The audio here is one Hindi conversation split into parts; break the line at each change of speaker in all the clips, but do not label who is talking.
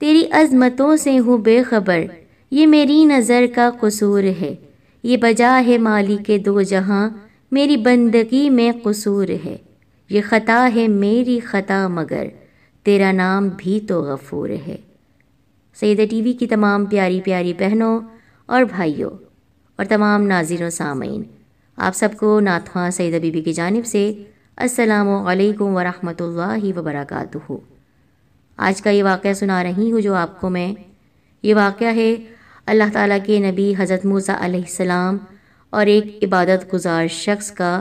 तेरी अजमतों से हूँ बेखबर ये मेरी नज़र का कसूर है ये बजा है माली के दो जहाँ मेरी बंदगी में कसूर है ये ख़ता है मेरी ख़ता मगर तेरा नाम भी तो गफूर है सैद टीवी की तमाम प्यारी प्यारी बहनों और भाइयों और तमाम नाजिर सामीन आप सबको नाथवा सैद बीबी की जानब से असलकम वरहमल वर्का आज का ये वाक़ सुना रही हूँ जो आपको मैं ये वाक़ है अल्लाह ताला के नबी हज़रत मूसा सलाम और एक इबादत गुजार शख्स का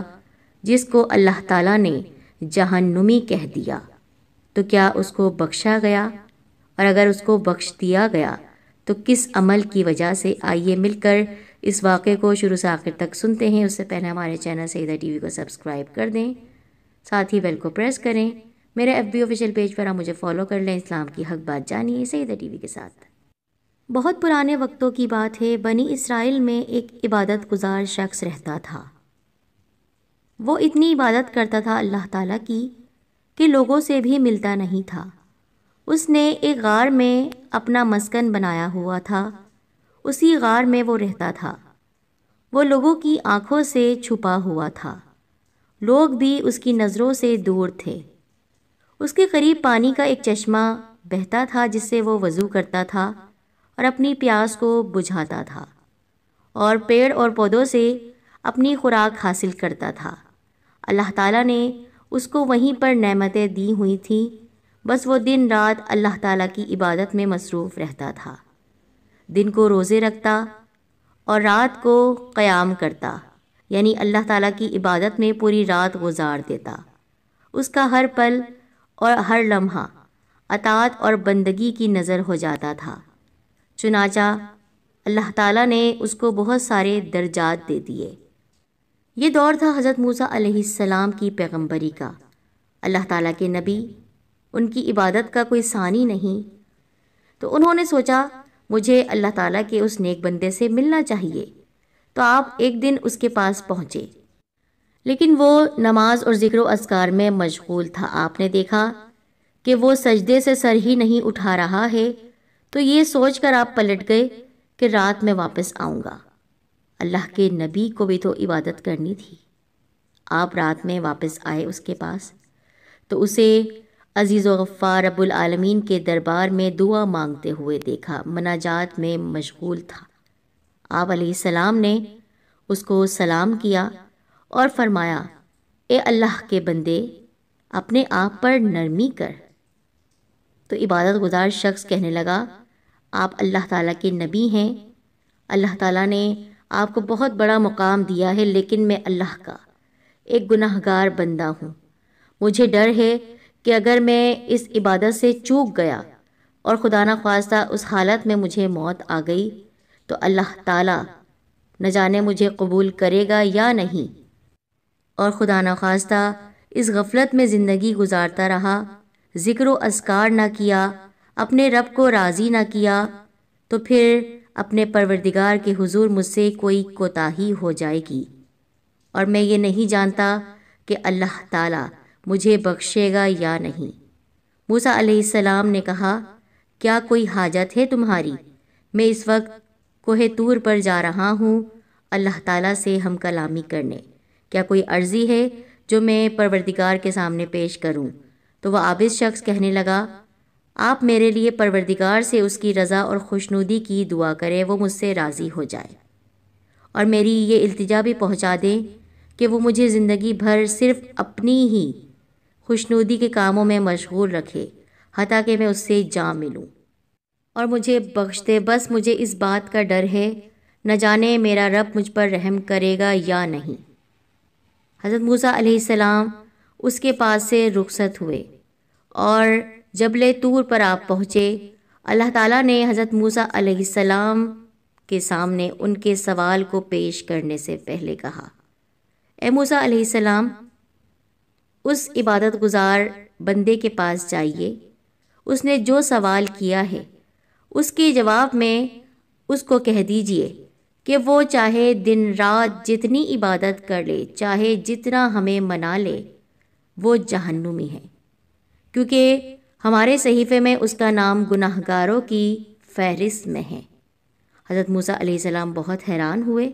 जिसको अल्लाह ताला ने जहन्नुमी कह दिया तो क्या उसको बख्शा गया और अगर उसको बख्श दिया गया तो किस अमल की वजह से आइए मिलकर इस वाक़े को शुरू से आखिर तक सुनते हैं उससे पहले हमारे चैनल सईदा टी को सब्सक्राइब कर दें साथ ही बेल को प्रेस करें मेरे एफ बी ऑफिशियल पेज पर आप मुझे फॉलो कर लें इस्लाम की हक बात जानिए सईदा टी के साथ बहुत पुराने वक्तों की बात है बनी इसराइल में एक इबादत गुजार शख्स रहता था वो इतनी इबादत करता था अल्लाह ताला की कि लोगों से भी मिलता नहीं था उसने एक गार में अपना मस्कन बनाया हुआ था उसी गार में वो रहता था वो लोगों की आंखों से छुपा हुआ था लोग भी उसकी नज़रों से दूर थे उसके करीब पानी का एक चश्मा बहता था जिससे वो वज़ू करता था और अपनी प्यास को बुझाता था और पेड़ और पौधों से अपनी खुराक हासिल करता था अल्लाह ताला ने उसको वहीं पर नमतें दी हुई थी बस वो दिन रात अल्लाह ताला की इबादत में मसरूफ़ रहता था दिन को रोज़े रखता और रात को क़याम करता यानी अल्लाह ताला की इबादत में पूरी रात गुजार देता उसका हर पल और हर लम्हा अतात और बंदगी की नज़र हो जाता था चुनाचा अल्लाह ताला ने उसको बहुत सारे दर्जात दे दिए ये दौर था हज़रत मूसा अलैहिस्सलाम की पैगंबरी का अल्लाह ताला के नबी उनकी इबादत का कोई सानी नहीं तो उन्होंने सोचा मुझे अल्लाह ताला के उस नेक बंदे से मिलना चाहिए तो आप एक दिन उसके पास पहुँचे लेकिन वो नमाज और ज़िक्र असकार में मशगूल था आपने देखा कि वो सजदे से सर ही नहीं उठा रहा है तो ये सोच कर आप पलट गए कि रात में वापस आऊँगा अल्लाह के नबी को भी तो इबादत करनी थी आप रात में वापस आए उसके पास तो उसे अजीज़ वफ़ा रब्बुल आलमीन के दरबार में दुआ मांगते हुए देखा मनाजात में मशगूल था आप सलाम ने उसको सलाम किया और फरमाया ए अल्लाह के बंदे अपने आप पर नरमी कर तो इबादत गुजार शख्स कहने लगा आप अल्लाह ताला के नबी हैं अल्लाह ताला ने आपको बहुत बड़ा मुकाम दिया है लेकिन मैं अल्लाह का एक गुनाहगार बंदा हूँ मुझे डर है कि अगर मैं इस इबादत से चूक गया और खुदा न खास्ता उस हालत में मुझे मौत आ गई तो अल्लाह ताला न जाने मुझे कबूल करेगा या नहीं और खुदा न खास्ता इस गफलत में ज़िंदगी गुजारता रहा ज़िक्र असकार ना किया अपने रब को राज़ी ना किया तो फिर अपने परवरदिगार के हुजूर मुझसे कोई कोताही हो जाएगी और मैं ये नहीं जानता कि अल्लाह ताला मुझे बख्शेगा या नहीं मूसा अलैहिस्सलाम ने कहा क्या कोई हाजत है तुम्हारी मैं इस वक्त कोहे तूर पर जा रहा हूँ अल्लाह ताला से हम कलामी करने क्या कोई अर्जी है जो मैं परवरदिगार के सामने पेश करूं? तो वह आबिस शख्स कहने लगा आप मेरे लिए परवरदिगार से उसकी रज़ा और खुशनुदी की दुआ करें वो मुझसे राज़ी हो जाए और मेरी ये अल्तजा भी पहुंचा दें कि वो मुझे ज़िंदगी भर सिर्फ अपनी ही खुशनुदी के कामों में मशगूल रखे हती कि मैं उससे जा मिलूँ और मुझे बख्श दे बस मुझे इस बात का डर है न जाने मेरा रब मुझ पर रहम करेगा या नहीं हज़रत मूसा सलाम उसके पास से रुखसत हुए और जबल तूर पर आप पहुँचे अल्लाह ताला ने हज़रत मूसा सलाम के सामने उनके सवाल को पेश करने से पहले कहा ए मूसा सलाम उस इबादत गुजार बंदे के पास जाइए उसने जो सवाल किया है उसके जवाब में उसको कह दीजिए कि वो चाहे दिन रात जितनी इबादत कर ले चाहे जितना हमें मना ले वो जहन्नुमी है क्योंकि हमारे सहीफ़े में उसका नाम गुनाहगारों की फहरिस्त में है हज़रत मूसा सलाम बहुत हैरान हुए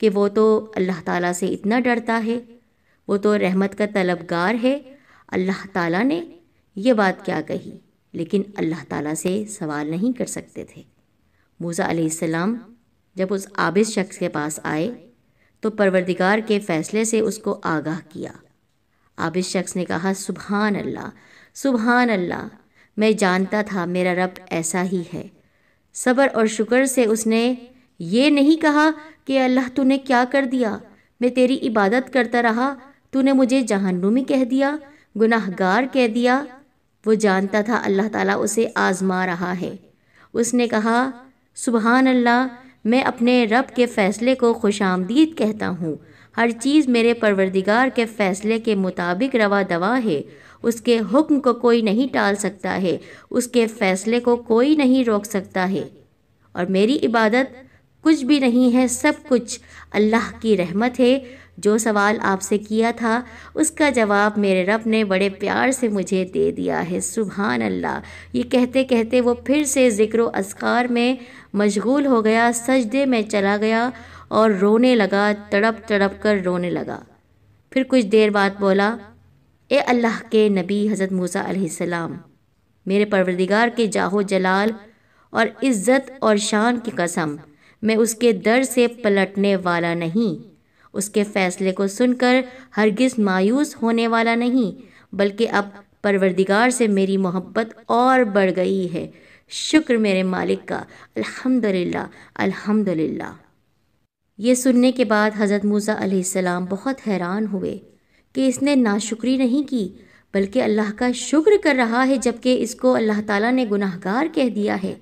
कि वो तो अल्लाह ताला से इतना डरता है वो तो रहमत का तलबगार है अल्लाह ताला ने ये बात क्या कही लेकिन अल्लाह ताला से सवाल नहीं कर सकते थे मूसा सलाम जब उस आबिस शख्स के पास आए तो परवरदिगार के फैसले से उसको आगाह किया आबिस शख्स ने कहा सुबहान अल्लाह सुबहान अल्लाह मैं जानता था मेरा रब ऐसा ही है सबर और शुक्र से उसने ये नहीं कहा कि अल्लाह तूने क्या कर दिया मैं तेरी इबादत करता रहा तूने मुझे जहनुमी कह दिया गुनाहगार कह दिया वो जानता था अल्लाह ताला उसे आज़मा रहा है उसने कहा सुबहान अल्लाह मैं अपने रब के फ़ैसले को खुश आमदीद कहता हूँ हर चीज़ मेरे परवरदिगार के फ़ैसले के मुताबिक रवा दवा है उसके हुक्म को कोई नहीं टाल सकता है उसके फ़ैसले को कोई नहीं रोक सकता है और मेरी इबादत कुछ भी नहीं है सब कुछ अल्लाह की रहमत है जो सवाल आपसे किया था उसका जवाब मेरे रब ने बड़े प्यार से मुझे दे दिया है सुबहान अल्लाह ये कहते कहते वो फिर से ज़िक्र असकार में मशगूल हो गया सजदे में चला गया और रोने लगा तड़प तड़प कर रोने लगा फिर कुछ देर बाद बोला ए अल्लाह के नबी हज़रत मूसा सलाम मेरे परवरदिगार के जाहो जलाल और इज़्ज़त और शान की कसम मैं उसके दर से पलटने वाला नहीं उसके फैसले को सुनकर हरगिज मायूस होने वाला नहीं बल्कि अब परवरदिगार से मेरी मोहब्बत और बढ़ गई है शुक्र मेरे मालिक का अल्हम्दुलिल्लाह अल्हम्दुलिल्लाह ये सुनने के बाद हज़रत मूसा अलैहिस्सलाम बहुत हैरान हुए कि इसने नाशुक्री नहीं की बल्कि अल्लाह का शुक्र कर रहा है जबकि इसको अल्लाह ताला ने गुनाहगार कह दिया है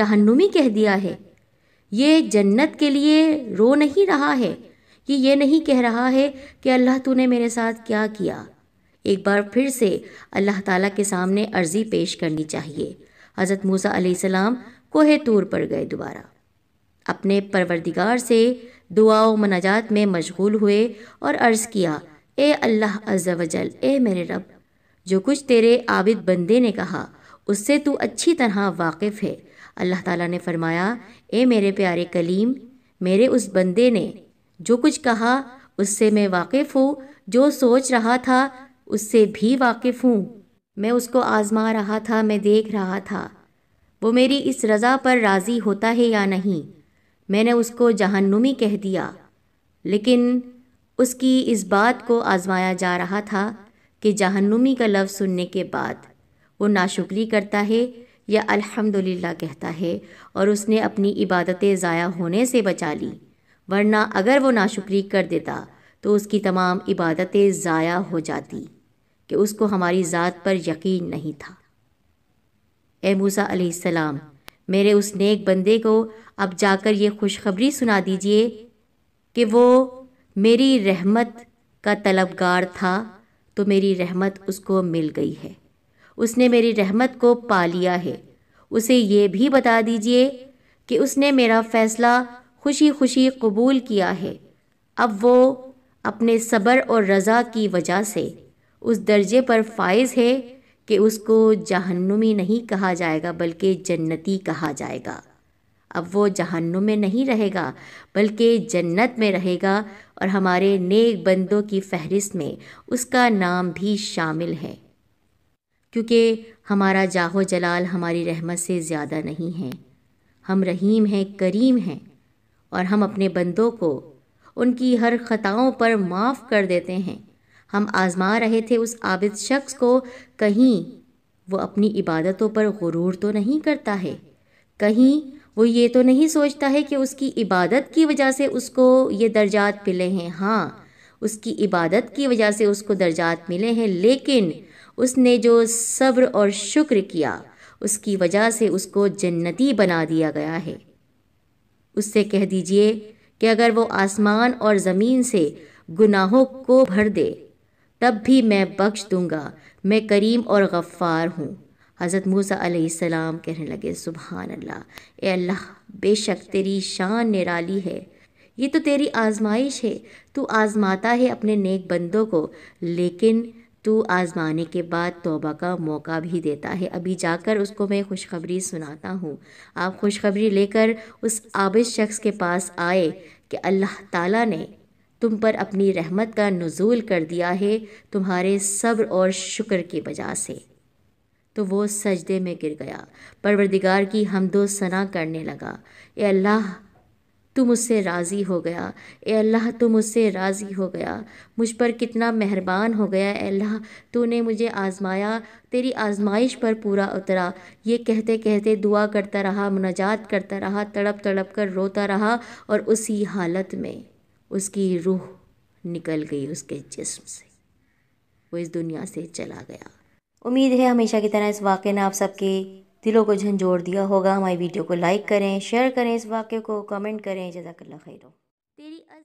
जहन्नुमी कह दिया है ये जन्नत के लिए रो नहीं रहा है कि ये नहीं कह रहा है कि अल्लाह तूने मेरे साथ क्या किया एक बार फिर से अल्लाह ताला के सामने अर्ज़ी पेश करनी चाहिए हज़रत मूसा सलाम कोहे तूर पर गए दोबारा अपने परवरदिगार से दुआ मनाजात में मशगूल हुए और अर्ज़ किया ए अल्लाह अज्जल ए मेरे रब जो कुछ तेरे आबिद बंदे ने कहा उससे तू अच्छी तरह वाकिफ़ है अल्लाह ताला ने फरमाया ए मेरे प्यारे कलीम मेरे उस बंदे ने जो कुछ कहा उससे मैं वाकिफ़ हूँ जो सोच रहा था उससे भी वाकिफ़ हूँ मैं उसको आज़मा रहा था मैं देख रहा था वो मेरी इस रज़ा पर राज़ी होता है या नहीं मैंने उसको जहन्नुमी कह दिया लेकिन उसकी इस बात को आज़माया जा रहा था कि जहन्नुमी का लफ्ज़ सुनने के बाद वो नाशुक्री करता है या अल्हम्दुलिल्लाह कहता है और उसने अपनी इबादतें ज़ाया होने से बचा ली वरना अगर वो नाशुक्री कर देता तो उसकी तमाम इबादतें ज़ाया हो जाती कि उसको हमारी ज़ात पर यकीन नहीं था ए मूसा सलाम मेरे उस नेक बंदे को अब जाकर ये खुशखबरी सुना दीजिए कि वो मेरी रहमत का तलबगार था तो मेरी रहमत उसको मिल गई है उसने मेरी रहमत को पा लिया है उसे ये भी बता दीजिए कि उसने मेरा फ़ैसला खुशी खुशी कबूल किया है अब वो अपने सब्र और रज़ा की वजह से उस दर्जे पर फाइज है कि उसको जहन्नुमी नहीं कहा जाएगा बल्कि जन्नती कहा जाएगा अब वो जहन्नुम में नहीं रहेगा बल्कि जन्नत में रहेगा और हमारे नेक बंदों की फहरिस्त में उसका नाम भी शामिल है क्योंकि हमारा जाहो जलाल हमारी रहमत से ज़्यादा नहीं है हम रहीम हैं करीम हैं और हम अपने बंदों को उनकी हर ख़ताओं पर माफ़ कर देते हैं हम आज़मा रहे थे उस आबिद शख्स को कहीं वो अपनी इबादतों पर गुरूर तो नहीं करता है कहीं वो ये तो नहीं सोचता है कि उसकी इबादत की वजह से उसको ये दर्जात मिले हैं हाँ उसकी इबादत की वजह से उसको दर्जात मिले हैं लेकिन उसने जो सब्र और शुक्र किया उसकी वजह से उसको जन्नती बना दिया गया है उससे कह दीजिए कि अगर वो आसमान और ज़मीन से गुनाहों को भर दे तब भी मैं बख्श दूंगा मैं करीम और गफ़ार हूँ हज़रत मूसा सलाम कहने लगे सुबहान अल्लाह ए अल्लाह बेशक तेरी शान निराली है ये तो तेरी आजमाइश है तू आजमाता है अपने नेक बंदों को लेकिन तो आज़माने के बाद तौबा का मौका भी देता है अभी जाकर उसको मैं खुशखबरी सुनाता हूँ आप खुशखबरी लेकर उस आबिद शख्स के पास आए कि अल्लाह ताला ने तुम पर अपनी रहमत का नज़ूल कर दिया है तुम्हारे सब्र और शुक्र की वजह से तो वो सजदे में गिर गया परवरदिगार की हमदो सना करने लगा ए अल्लाह तू मुझसे राज़ी हो गया ए अल्लाह तू मुझसे राज़ी हो गया मुझ पर कितना मेहरबान हो गया ए अल्लाह तूने मुझे आज़माया तेरी आज़माइश पर पूरा उतरा ये कहते कहते दुआ करता रहा मुनाजात करता रहा तड़प तड़प कर रोता रहा और उसी हालत में उसकी रूह निकल गई उसके जिस्म से वो इस दुनिया से चला गया उम्मीद है हमेशा की तरह इस वाक़े ने आप सबके दिलों को झंझोड़ दिया होगा हमारी वीडियो को लाइक करें शेयर करें इस वाक्य को कमेंट करें जजाकल्ला खैर तेरी